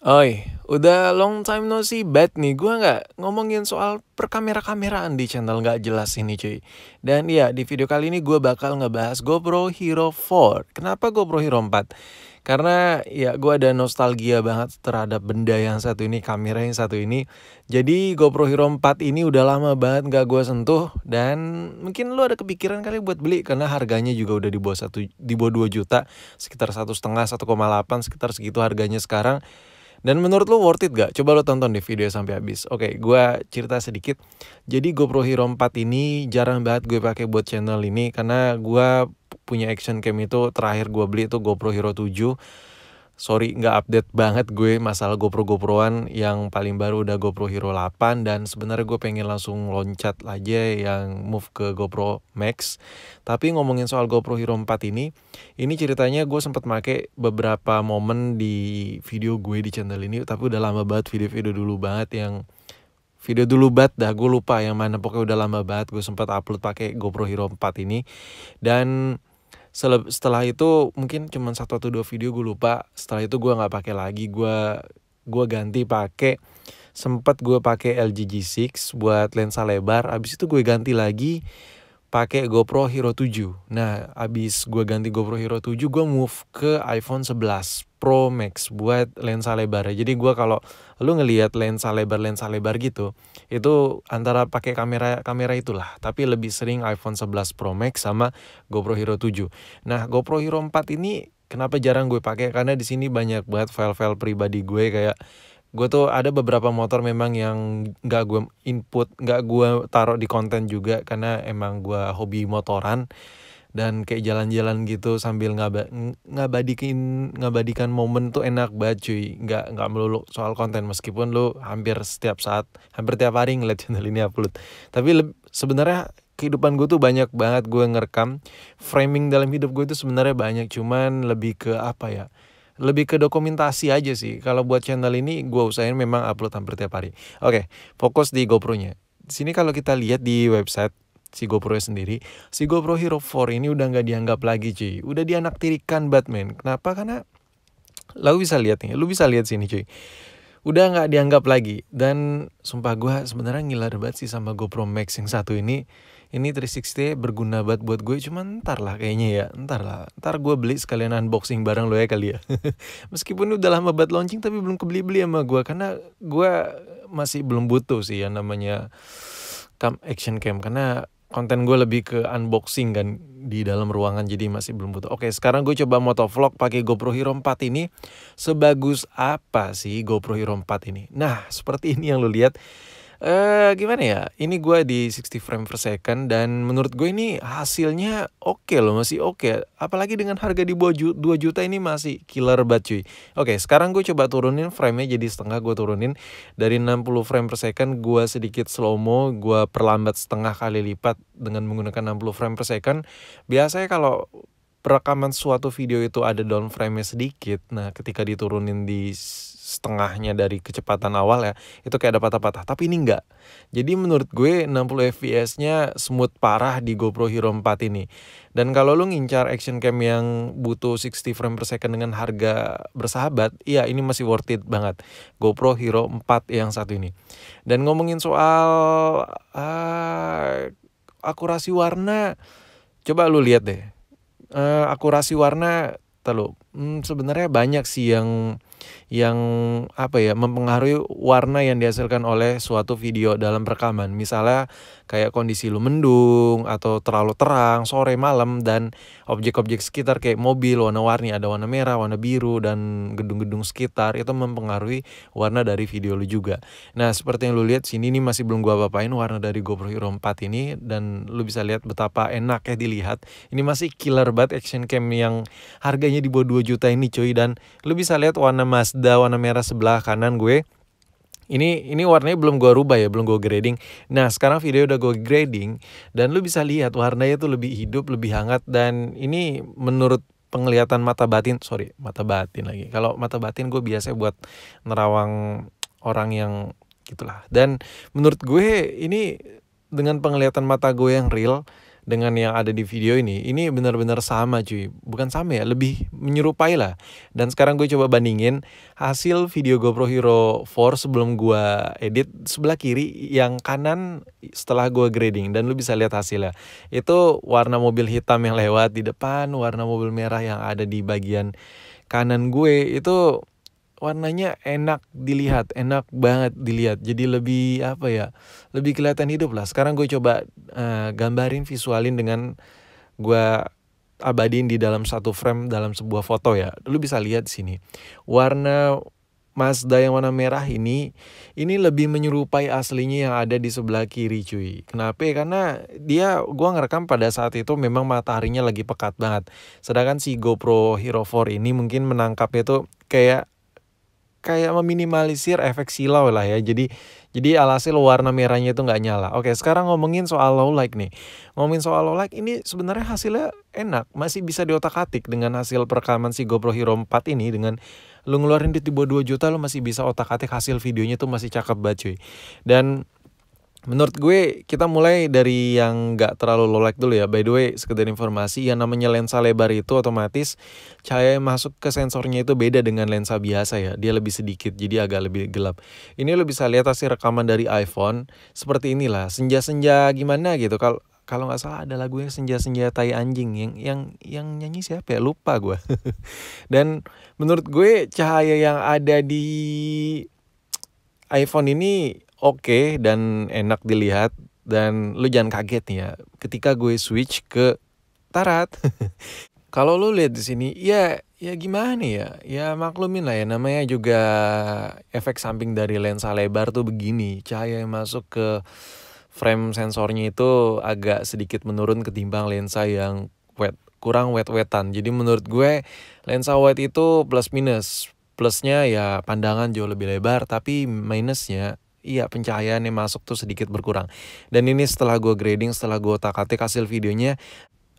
Oi, udah long time no see bad nih. Gua nggak ngomongin soal perkamera-kameraan di channel nggak jelas ini cuy. Dan ya, di video kali ini gue bakal ngebahas GoPro Hero 4. Kenapa GoPro Hero 4? Karena ya gue ada nostalgia banget terhadap benda yang satu ini, kamera yang satu ini. Jadi GoPro Hero 4 ini udah lama banget nggak gue sentuh. Dan mungkin lo ada kepikiran kali buat beli karena harganya juga udah di bawah, satu, di bawah 2 juta. Sekitar satu setengah, 1,8 sekitar segitu harganya sekarang. Dan menurut lo worth it gak? Coba lo tonton di video sampai habis. Oke, okay, gue cerita sedikit. Jadi GoPro Hero 4 ini jarang banget gue pakai buat channel ini karena gue punya action cam itu terakhir gue beli itu GoPro Hero 7 sorry nggak update banget gue masalah GoPro GoProan yang paling baru udah GoPro Hero 8 dan sebenarnya gue pengen langsung loncat aja yang move ke GoPro Max. Tapi ngomongin soal GoPro Hero 4 ini, ini ceritanya gue sempat make beberapa momen di video gue di channel ini tapi udah lama banget video-video dulu banget yang video dulu banget dah gue lupa yang mana pokoknya udah lama banget gue sempat upload pakai GoPro Hero 4 ini dan setelah itu mungkin cuma satu atau dua video gue lupa setelah itu gue nggak pakai lagi gue gue ganti pakai sempat gue pakai LG G6 buat lensa lebar abis itu gue ganti lagi pakai GoPro Hero 7. Nah, abis gue ganti GoPro Hero 7, gue move ke iPhone 11 Pro Max buat lensa lebar. Jadi gue kalau lu ngelihat lensa lebar lensa lebar gitu, itu antara pakai kamera kamera itulah. Tapi lebih sering iPhone 11 Pro Max sama GoPro Hero 7. Nah, GoPro Hero 4 ini kenapa jarang gue pakai karena di sini banyak banget file-file pribadi gue kayak gue tuh ada beberapa motor memang yang nggak gue input nggak gue taruh di konten juga karena emang gue hobi motoran dan kayak jalan-jalan gitu sambil ngaba ngabadikin ngabadikan momen tuh enak banget cuy nggak nggak melulu soal konten meskipun lu hampir setiap saat hampir tiap hari ngeliat channel ini upload tapi sebenarnya kehidupan gue tuh banyak banget gue ngerekam framing dalam hidup gue tuh sebenarnya banyak cuman lebih ke apa ya lebih ke dokumentasi aja sih. Kalau buat channel ini gue usahain memang upload hampir tiap hari. Oke, okay, fokus di GoPro-nya. Di Sini kalau kita lihat di website si GoPro nya sendiri, si GoPro Hero 4 ini udah nggak dianggap lagi cuy. Udah dianaktirikan Batman. Kenapa? Karena lo bisa lihat nih, lo bisa lihat sini cuy. Udah nggak dianggap lagi dan sumpah gue sebenarnya ngiler banget sih sama GoPro Max yang satu ini ini 360 berguna banget buat gue cuman ntar lah kayaknya ya ntar lah ntar gue beli sekalian unboxing barang lo ya kali ya meskipun udah lama banget launching tapi belum kebeli beli sama gue karena gue masih belum butuh sih ya namanya cam action cam karena konten gue lebih ke unboxing kan di dalam ruangan jadi masih belum butuh. Oke, sekarang gue coba vlog pakai GoPro Hero 4 ini. Sebagus apa sih GoPro Hero 4 ini? Nah, seperti ini yang lo lihat eh gimana ya ini gue di 60 frame per second dan menurut gue ini hasilnya oke okay loh masih oke okay. apalagi dengan harga di bawah 2 juta ini masih killer banget cuy oke okay, sekarang gue coba turunin frame nya jadi setengah gue turunin dari 60 frame per second gue sedikit slow mo gue perlambat setengah kali lipat dengan menggunakan 60 frame per second biasanya kalau perekaman suatu video itu ada down frame-nya sedikit nah ketika diturunin di setengahnya dari kecepatan awal ya itu kayak ada patah-patah tapi ini enggak jadi menurut gue 60 fps nya smooth parah di GoPro Hero 4 ini dan kalau lu ngincar action cam yang butuh 60 frame per second dengan harga bersahabat iya ini masih worth it banget GoPro Hero 4 yang satu ini dan ngomongin soal uh, akurasi warna coba lu lihat deh uh, akurasi warna telu hmm, sebenarnya banyak sih yang yang apa ya mempengaruhi warna yang dihasilkan oleh suatu video dalam rekaman. Misalnya kayak kondisi lu mendung atau terlalu terang sore malam dan objek-objek sekitar kayak mobil warna-warni ada warna merah, warna biru dan gedung-gedung sekitar itu mempengaruhi warna dari video lu juga. Nah, seperti yang lu lihat sini ini masih belum gua bapain warna dari GoPro Hero 4 ini dan lu bisa lihat betapa enak ya dilihat. Ini masih killer banget action cam yang harganya di bawah 2 juta ini cuy dan lu bisa lihat warna mas Mazda warna merah sebelah kanan gue ini ini warnanya belum gue rubah ya belum gue grading nah sekarang video udah gue grading dan lu bisa lihat warnanya tuh lebih hidup lebih hangat dan ini menurut penglihatan mata batin sorry mata batin lagi kalau mata batin gue biasa buat nerawang orang yang gitulah dan menurut gue ini dengan penglihatan mata gue yang real dengan yang ada di video ini ini benar-benar sama cuy bukan sama ya lebih menyerupai lah dan sekarang gue coba bandingin hasil video GoPro Hero 4 sebelum gue edit sebelah kiri yang kanan setelah gue grading dan lu bisa lihat hasilnya itu warna mobil hitam yang lewat di depan warna mobil merah yang ada di bagian kanan gue itu warnanya enak dilihat, enak banget dilihat. Jadi lebih apa ya? Lebih kelihatan hidup lah. Sekarang gue coba uh, gambarin, visualin dengan gue abadin di dalam satu frame dalam sebuah foto ya. Lu bisa lihat sini. Warna Mazda yang warna merah ini ini lebih menyerupai aslinya yang ada di sebelah kiri cuy. Kenapa? Ya? Karena dia gua ngerekam pada saat itu memang mataharinya lagi pekat banget. Sedangkan si GoPro Hero 4 ini mungkin menangkapnya tuh kayak kayak meminimalisir efek silau lah ya. Jadi jadi alhasil warna merahnya itu nggak nyala. Oke, sekarang ngomongin soal low light nih. Ngomongin soal low light ini sebenarnya hasilnya enak, masih bisa diotak-atik dengan hasil perekaman si GoPro Hero 4 ini dengan lu ngeluarin di tiba 2 juta lu masih bisa otak-atik hasil videonya tuh masih cakep banget cuy. Dan Menurut gue kita mulai dari yang gak terlalu low light dulu ya By the way sekedar informasi yang namanya lensa lebar itu otomatis Cahaya yang masuk ke sensornya itu beda dengan lensa biasa ya Dia lebih sedikit jadi agak lebih gelap Ini lo bisa lihat hasil rekaman dari iPhone Seperti inilah senja-senja gimana gitu Kalau kalau nggak salah ada lagu yang senja-senja tai anjing yang yang yang nyanyi siapa ya lupa gue dan menurut gue cahaya yang ada di iPhone ini oke okay dan enak dilihat dan lu jangan kaget nih ya ketika gue switch ke tarat. Kalau lu lihat di sini ya ya gimana ya? Ya maklumin lah ya namanya juga efek samping dari lensa lebar tuh begini. Cahaya yang masuk ke frame sensornya itu agak sedikit menurun ketimbang lensa yang wet kurang wet-wetan. Jadi menurut gue lensa wet itu plus minus. Plusnya ya pandangan jauh lebih lebar tapi minusnya Iya pencahayaan yang masuk tuh sedikit berkurang. Dan ini setelah gue grading, setelah gue takati hasil videonya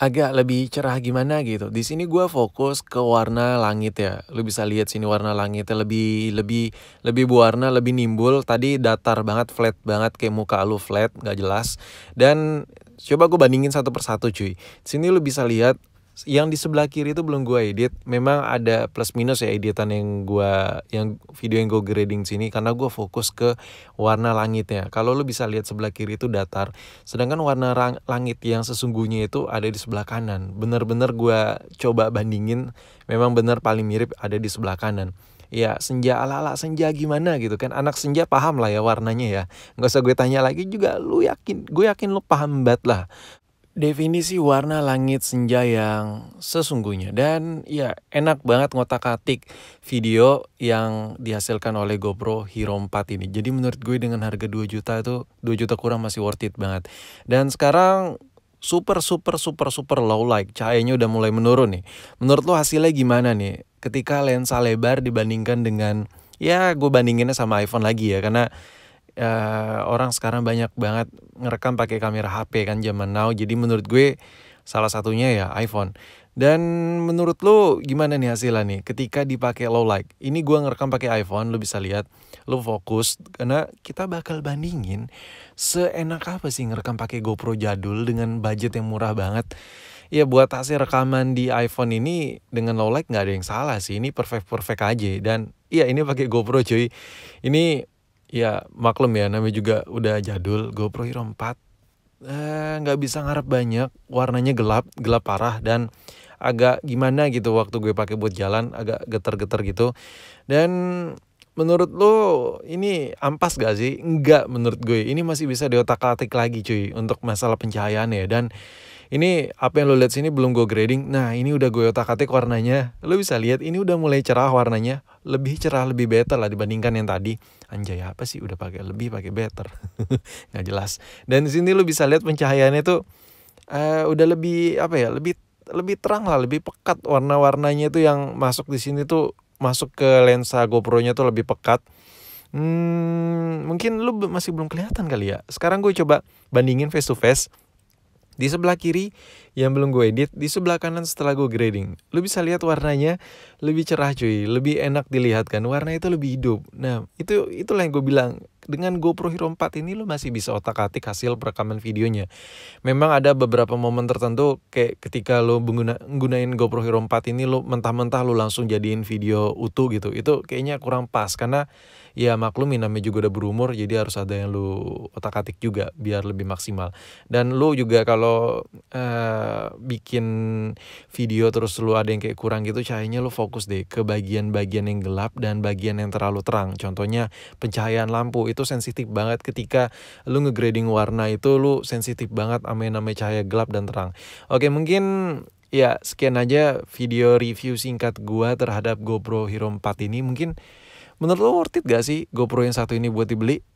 agak lebih cerah gimana gitu. Di sini gue fokus ke warna langit ya. Lu bisa lihat sini warna langitnya lebih lebih lebih berwarna, lebih nimbul. Tadi datar banget, flat banget kayak muka lu flat, nggak jelas. Dan coba gue bandingin satu persatu cuy. Sini lu bisa lihat yang di sebelah kiri itu belum gue edit memang ada plus minus ya editan yang gue yang video yang gue grading sini karena gue fokus ke warna langitnya kalau lo bisa lihat sebelah kiri itu datar sedangkan warna rang, langit yang sesungguhnya itu ada di sebelah kanan bener-bener gue coba bandingin memang bener paling mirip ada di sebelah kanan ya senja ala-ala senja gimana gitu kan anak senja paham lah ya warnanya ya nggak usah gue tanya lagi juga lu yakin gue yakin lu paham banget lah definisi warna langit senja yang sesungguhnya dan ya enak banget ngotak-atik video yang dihasilkan oleh GoPro Hero 4 ini. Jadi menurut gue dengan harga 2 juta itu 2 juta kurang masih worth it banget. Dan sekarang super super super super low light cahayanya udah mulai menurun nih. Menurut lo hasilnya gimana nih ketika lensa lebar dibandingkan dengan ya gue bandinginnya sama iPhone lagi ya karena uh, orang sekarang banyak banget ngerekam pakai kamera HP kan zaman now. Jadi menurut gue salah satunya ya iPhone. Dan menurut lo gimana nih hasilnya nih ketika dipakai low light? Ini gue ngerekam pakai iPhone, lo bisa lihat, lo fokus karena kita bakal bandingin seenak apa sih ngerekam pakai GoPro jadul dengan budget yang murah banget. Ya buat hasil rekaman di iPhone ini dengan low light nggak ada yang salah sih. Ini perfect perfect aja dan iya ini pakai GoPro cuy. Ini ya maklum ya namanya juga udah jadul GoPro Hero 4 eh, nggak eh, bisa ngarep banyak warnanya gelap gelap parah dan agak gimana gitu waktu gue pakai buat jalan agak getar-getar gitu dan menurut lo ini ampas gak sih? Nggak menurut gue ini masih bisa diotak-atik lagi cuy untuk masalah pencahayaan ya dan ini apa yang lo lihat sini belum gue grading nah ini udah gue otak atik warnanya lo bisa lihat ini udah mulai cerah warnanya lebih cerah lebih better lah dibandingkan yang tadi anjay apa sih udah pakai lebih pakai better nggak jelas dan di sini lo bisa lihat pencahayaannya tuh uh, udah lebih apa ya lebih lebih terang lah lebih pekat warna-warnanya itu yang masuk di sini tuh masuk ke lensa GoPro-nya tuh lebih pekat hmm, mungkin lu masih belum kelihatan kali ya. Sekarang gue coba bandingin face to face di sebelah kiri yang belum gue edit, di sebelah kanan setelah gue grading. Lu bisa lihat warnanya lebih cerah cuy, lebih enak dilihat kan. Warna itu lebih hidup. Nah, itu itulah yang gue bilang dengan GoPro Hero 4 ini lo masih bisa otak-atik hasil perekaman videonya. Memang ada beberapa momen tertentu kayak ketika lo menggunakan gunain GoPro Hero 4 ini lo mentah-mentah lo langsung jadiin video utuh gitu. Itu kayaknya kurang pas karena ya maklumin namanya juga udah berumur jadi harus ada yang lo otak-atik juga biar lebih maksimal. Dan lo juga kalau uh, bikin video terus lo ada yang kayak kurang gitu cahayanya lo fokus deh ke bagian-bagian yang gelap dan bagian yang terlalu terang. Contohnya pencahayaan lampu itu sensitif banget ketika lu ngegrading warna itu lu sensitif banget ame nama cahaya gelap dan terang oke mungkin ya sekian aja video review singkat gua terhadap GoPro Hero 4 ini mungkin menurut lo worth it gak sih GoPro yang satu ini buat dibeli